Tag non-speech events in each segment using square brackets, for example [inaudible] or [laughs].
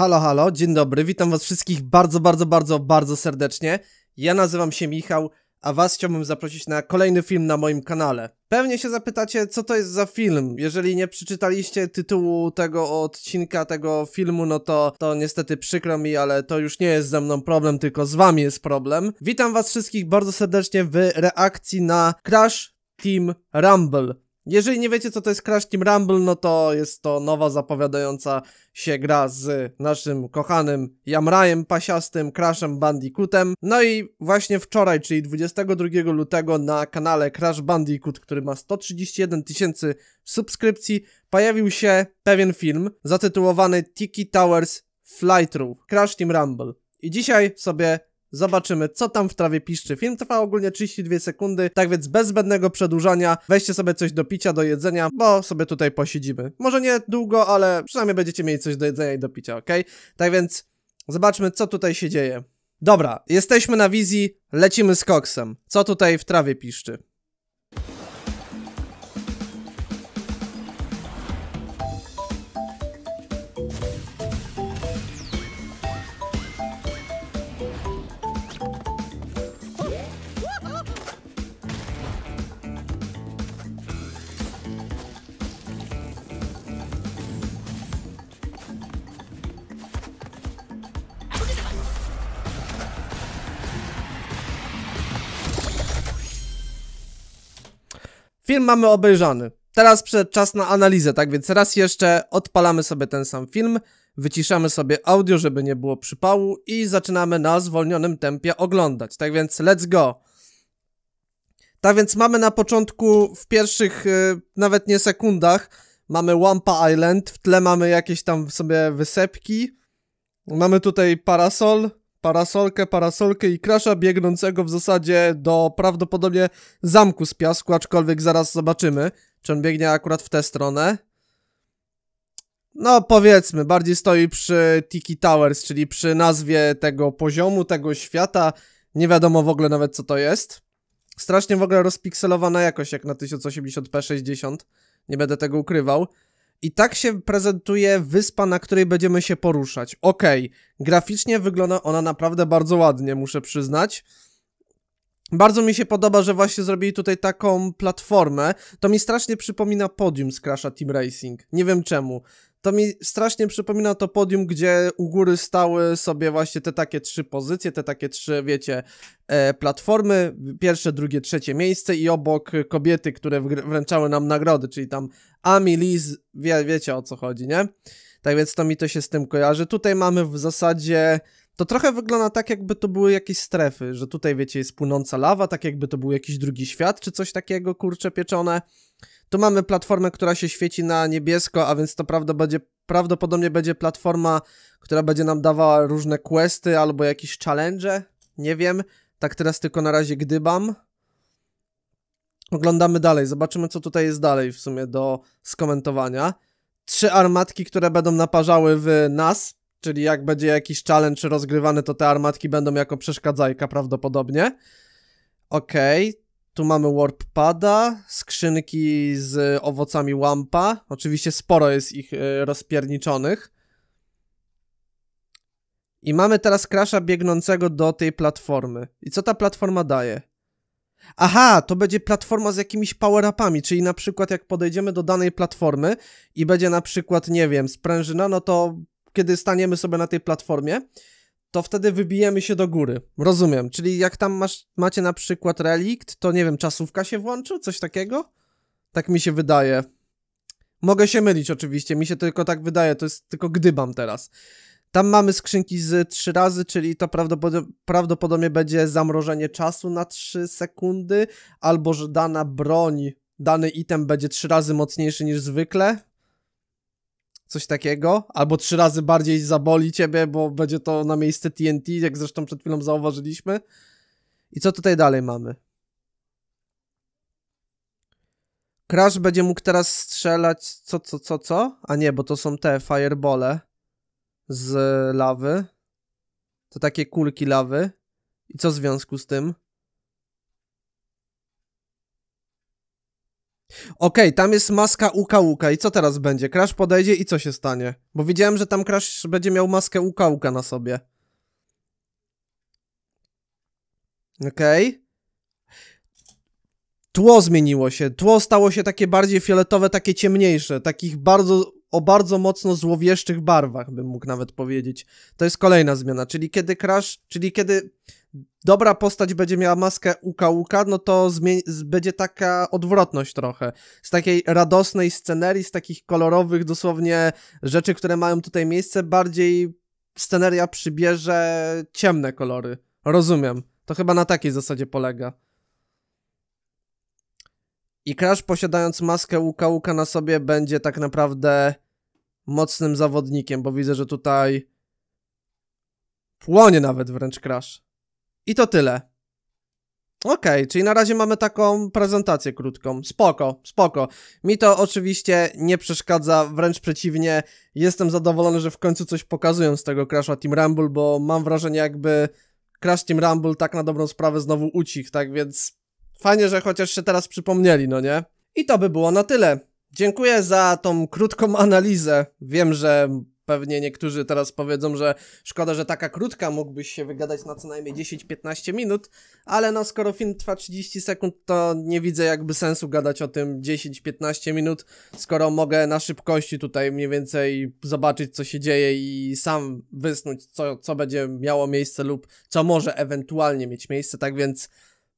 Halo, halo, dzień dobry, witam was wszystkich bardzo, bardzo, bardzo, bardzo serdecznie. Ja nazywam się Michał, a was chciałbym zaprosić na kolejny film na moim kanale. Pewnie się zapytacie, co to jest za film. Jeżeli nie przeczytaliście tytułu tego odcinka, tego filmu, no to, to niestety przykro mi, ale to już nie jest ze mną problem, tylko z wami jest problem. Witam was wszystkich bardzo serdecznie w reakcji na Crash Team Rumble. Jeżeli nie wiecie, co to jest Crash Team Rumble, no to jest to nowa zapowiadająca się gra z naszym kochanym Jamrajem Pasiastym, Crashem Bandicootem. No i właśnie wczoraj, czyli 22 lutego na kanale Crash Bandicoot, który ma 131 tysięcy subskrypcji, pojawił się pewien film zatytułowany Tiki Towers Flythrough Crash Team Rumble. I dzisiaj sobie Zobaczymy, co tam w trawie piszczy. Film trwa ogólnie 32 sekundy, tak więc bez zbędnego przedłużania weźcie sobie coś do picia, do jedzenia, bo sobie tutaj posiedzimy. Może nie długo, ale przynajmniej będziecie mieli coś do jedzenia i do picia, ok? Tak więc zobaczmy, co tutaj się dzieje. Dobra, jesteśmy na wizji, lecimy z koksem. Co tutaj w trawie piszczy? Film mamy obejrzany. Teraz przed czas na analizę, tak więc raz jeszcze odpalamy sobie ten sam film, wyciszamy sobie audio, żeby nie było przypału i zaczynamy na zwolnionym tempie oglądać. Tak więc let's go! Tak więc mamy na początku, w pierwszych yy, nawet nie sekundach, mamy Wampa Island, w tle mamy jakieś tam sobie wysepki, mamy tutaj parasol, parasolkę, parasolkę i krasza biegnącego w zasadzie do prawdopodobnie zamku z piasku, aczkolwiek zaraz zobaczymy, czy on biegnie akurat w tę stronę. No powiedzmy, bardziej stoi przy Tiki Towers, czyli przy nazwie tego poziomu, tego świata. Nie wiadomo w ogóle nawet co to jest. Strasznie w ogóle rozpikselowana jakość jak na 1080p 60. Nie będę tego ukrywał. I tak się prezentuje wyspa, na której będziemy się poruszać. Okej, okay. graficznie wygląda ona naprawdę bardzo ładnie, muszę przyznać. Bardzo mi się podoba, że właśnie zrobili tutaj taką platformę. To mi strasznie przypomina podium z Crash'a Team Racing. Nie wiem czemu to mi strasznie przypomina to podium, gdzie u góry stały sobie właśnie te takie trzy pozycje, te takie trzy, wiecie, e, platformy, pierwsze, drugie, trzecie miejsce i obok kobiety, które wręczały nam nagrody, czyli tam Ami, Liz, wie, wiecie o co chodzi, nie? Tak więc to mi to się z tym kojarzy. Tutaj mamy w zasadzie... To trochę wygląda tak, jakby to były jakieś strefy, że tutaj, wiecie, jest płynąca lawa, tak jakby to był jakiś drugi świat, czy coś takiego, kurcze pieczone. Tu mamy platformę, która się świeci na niebiesko, a więc to prawdopodobnie, prawdopodobnie będzie platforma, która będzie nam dawała różne questy albo jakieś challenge. Nie wiem. Tak teraz tylko na razie gdybam. Oglądamy dalej. Zobaczymy, co tutaj jest dalej w sumie do skomentowania. Trzy armatki, które będą naparzały w nas, czyli jak będzie jakiś challenge rozgrywany, to te armatki będą jako przeszkadzajka prawdopodobnie. Okej, okay. Tu mamy warp pada, skrzynki z owocami łampa. Oczywiście sporo jest ich e, rozpierniczonych. I mamy teraz Crasha biegnącego do tej platformy. I co ta platforma daje? Aha, to będzie platforma z jakimiś power-upami, czyli na przykład jak podejdziemy do danej platformy i będzie na przykład, nie wiem, sprężyna, no to kiedy staniemy sobie na tej platformie, to wtedy wybijemy się do góry. Rozumiem. Czyli jak tam masz, macie na przykład relikt, to nie wiem, czasówka się włączy? Coś takiego? Tak mi się wydaje. Mogę się mylić oczywiście, mi się tylko tak wydaje, to jest tylko gdybam teraz. Tam mamy skrzynki z trzy razy, czyli to prawdopodobnie będzie zamrożenie czasu na 3 sekundy, albo że dana broń, dany item będzie trzy razy mocniejszy niż zwykle, coś takiego, albo trzy razy bardziej zaboli ciebie, bo będzie to na miejsce TNT, jak zresztą przed chwilą zauważyliśmy. I co tutaj dalej mamy? Crash będzie mógł teraz strzelać co, co, co, co? A nie, bo to są te firebole z lawy. To takie kulki lawy. I co w związku z tym? Okej, okay, tam jest maska Uka Uka i co teraz będzie? Crash podejdzie i co się stanie? Bo widziałem, że tam Crash będzie miał maskę Uka Uka na sobie. Okej. Okay. Tło zmieniło się. Tło stało się takie bardziej fioletowe, takie ciemniejsze. Takich bardzo o bardzo mocno złowieszczych barwach, bym mógł nawet powiedzieć. To jest kolejna zmiana, czyli kiedy Crash, czyli kiedy dobra postać będzie miała maskę uka-uka, no to będzie taka odwrotność trochę. Z takiej radosnej scenerii, z takich kolorowych dosłownie rzeczy, które mają tutaj miejsce, bardziej sceneria przybierze ciemne kolory. Rozumiem. To chyba na takiej zasadzie polega. I Crash posiadając maskę Łuka Łuka na sobie będzie tak naprawdę mocnym zawodnikiem, bo widzę, że tutaj płonie nawet wręcz Crash. I to tyle. Okej, okay, czyli na razie mamy taką prezentację krótką. Spoko, spoko. Mi to oczywiście nie przeszkadza, wręcz przeciwnie. Jestem zadowolony, że w końcu coś pokazują z tego Crash'a Team Rumble, bo mam wrażenie jakby Crash Team Rumble tak na dobrą sprawę znowu ucichł, tak więc Fajnie, że chociaż się teraz przypomnieli, no nie? I to by było na tyle. Dziękuję za tą krótką analizę. Wiem, że pewnie niektórzy teraz powiedzą, że szkoda, że taka krótka, mógłbyś się wygadać na co najmniej 10-15 minut, ale no skoro film trwa 30 sekund, to nie widzę jakby sensu gadać o tym 10-15 minut, skoro mogę na szybkości tutaj mniej więcej zobaczyć co się dzieje i sam wysnuć co, co będzie miało miejsce lub co może ewentualnie mieć miejsce, tak więc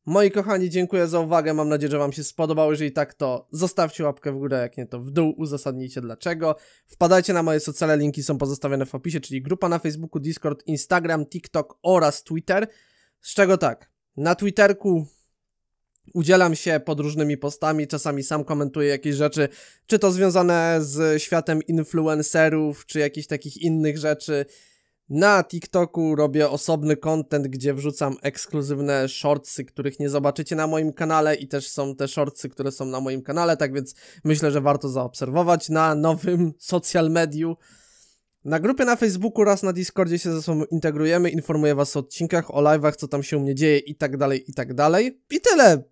Moi kochani, dziękuję za uwagę. Mam nadzieję, że Wam się spodobało. Jeżeli tak, to zostawcie łapkę w górę, jak nie, to w dół uzasadnijcie dlaczego. Wpadajcie na moje socjale, linki są pozostawione w opisie, czyli grupa na Facebooku, Discord, Instagram, TikTok oraz Twitter. Z czego tak? Na Twitterku udzielam się pod różnymi postami, czasami sam komentuję jakieś rzeczy, czy to związane z światem influencerów, czy jakichś takich innych rzeczy. Na TikToku robię osobny content, gdzie wrzucam ekskluzywne shortsy, których nie zobaczycie na moim kanale i też są te shortsy, które są na moim kanale, tak więc myślę, że warto zaobserwować na nowym [laughs] social mediu. Na grupie na Facebooku oraz na Discordzie się ze sobą integrujemy, informuję was o odcinkach, o live'ach, co tam się u mnie dzieje i tak dalej, i tak dalej. I tyle!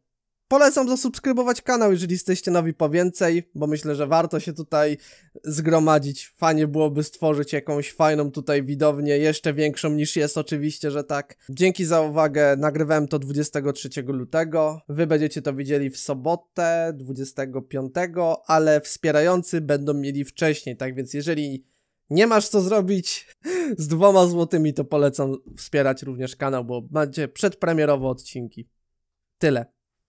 Polecam zasubskrybować kanał, jeżeli jesteście nowi po więcej, bo myślę, że warto się tutaj zgromadzić. Fajnie byłoby stworzyć jakąś fajną tutaj widownię, jeszcze większą niż jest oczywiście, że tak. Dzięki za uwagę, nagrywałem to 23 lutego, wy będziecie to widzieli w sobotę 25, ale wspierający będą mieli wcześniej, tak więc jeżeli nie masz co zrobić z dwoma złotymi, to polecam wspierać również kanał, bo będzie przedpremierowe odcinki. Tyle.